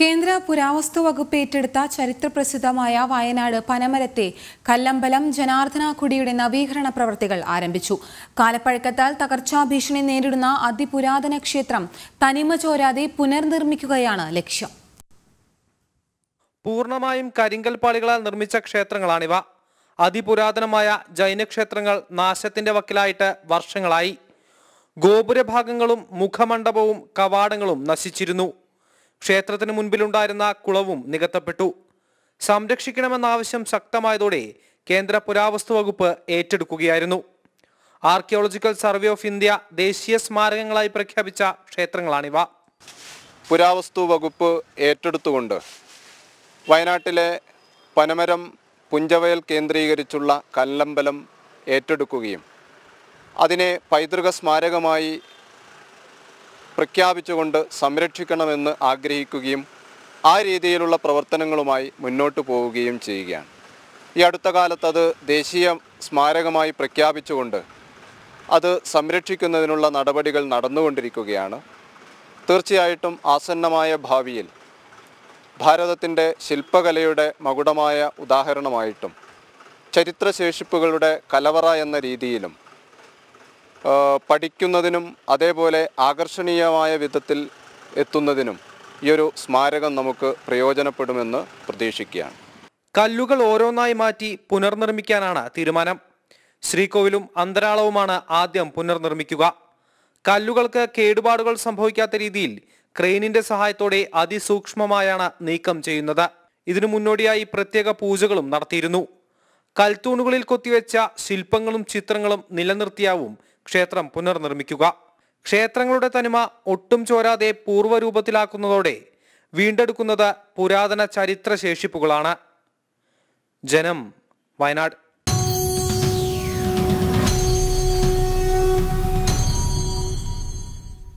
കേന്ദ്ര പുരാവസ്തു വകുപ്പ് ഏറ്റെടുത്ത ചരിത്രപ്രസിദ്ധമായ വയനാട് പനമരത്തെ കല്ലമ്പലം ജനാർദ്ദനാകുടിയുടെ നവീകരണ പ്രവൃത്തികൾ ആരംഭിച്ചു കാലപ്പഴക്കത്താൽ തകർച്ചാ ഭീഷണി നേരിടുന്ന അതിപുരാതന ക്ഷേത്രം തനിമ ചോരാതെ പുനർനിർമ്മിക്കുകയാണ് ലക്ഷ്യം പൂർണ്ണമായും കരിങ്കൽ പാളികളാൽ നിർമ്മിച്ച ക്ഷേത്രങ്ങളാണിവ അതിപുരാതനമായ ജൈനക്ഷേത്രങ്ങൾ നാശത്തിന്റെ വക്കിലായിട്ട് വർഷങ്ങളായി ഗോപുരഭാഗങ്ങളും മുഖമണ്ഡപവും കവാടങ്ങളും നശിച്ചിരുന്നു ക്ഷേത്രത്തിന് മുൻപിലുണ്ടായിരുന്ന കുളവും നികത്തപ്പെട്ടു സംരക്ഷിക്കണമെന്ന ആവശ്യം ശക്തമായതോടെ കേന്ദ്ര പുരാവസ്തു വകുപ്പ് ഏറ്റെടുക്കുകയായിരുന്നു ആർക്കിയോളജിക്കൽ സർവേ ഓഫ് ഇന്ത്യ ദേശീയ സ്മാരകങ്ങളായി പ്രഖ്യാപിച്ച ക്ഷേത്രങ്ങളാണിവ പുരാവസ്തു വകുപ്പ് ഏറ്റെടുത്തുകൊണ്ട് വയനാട്ടിലെ പനമരം പുഞ്ചവയൽ കേന്ദ്രീകരിച്ചുള്ള കല്ലമ്പലം ഏറ്റെടുക്കുകയും അതിനെ പൈതൃക സ്മാരകമായി പ്രഖ്യാപിച്ചുകൊണ്ട് സംരക്ഷിക്കണമെന്ന് ആഗ്രഹിക്കുകയും ആ രീതിയിലുള്ള പ്രവർത്തനങ്ങളുമായി മുന്നോട്ട് പോവുകയും ചെയ്യുകയാണ് ഈ അടുത്ത അത് ദേശീയ സ്മാരകമായി പ്രഖ്യാപിച്ചുകൊണ്ട് അത് സംരക്ഷിക്കുന്നതിനുള്ള നടപടികൾ നടന്നുകൊണ്ടിരിക്കുകയാണ് തീർച്ചയായിട്ടും ആസന്നമായ ഭാവിയിൽ ഭാരതത്തിൻ്റെ ശില്പകലയുടെ മകുടമായ ഉദാഹരണമായിട്ടും ചരിത്രശേഷിപ്പുകളുടെ കലവറ എന്ന രീതിയിലും പഠിക്കുന്നതിനും അതേപോലെ ആകർഷണീയമായ വിധത്തിൽ എത്തുന്നതിനും ഈ ഒരു സ്മാരകം നമുക്ക് പ്രയോജനപ്പെടുമെന്ന് പ്രതീക്ഷിക്കുകയാണ് കല്ലുകൾ ഓരോന്നായി മാറ്റി പുനർനിർമ്മിക്കാനാണ് തീരുമാനം ശ്രീകോവിലും അന്തരാളവുമാണ് ആദ്യം പുനർനിർമ്മിക്കുക കല്ലുകൾക്ക് കേടുപാടുകൾ സംഭവിക്കാത്ത രീതിയിൽ ക്രെയിനിന്റെ സഹായത്തോടെ അതിസൂക്ഷ്മമായാണ് നീക്കം ചെയ്യുന്നത് ഇതിനു മുന്നോടിയായി പ്രത്യേക പൂജകളും നടത്തിയിരുന്നു കൽത്തൂണുകളിൽ കൊത്തിവെച്ച ശില്പങ്ങളും ചിത്രങ്ങളും നിലനിർത്തിയാവും ക്ഷേത്രം പുനർനിർമ്മിക്കുക ക്ഷേത്രങ്ങളുടെ തനിമ ഒട്ടും ചോരാതെ പൂർവ്വരൂപത്തിലാക്കുന്നതോടെ വീണ്ടെടുക്കുന്നത് പുരാതന ചരിത്ര ശേഷിപ്പുകളാണ് ജനം വയനാട്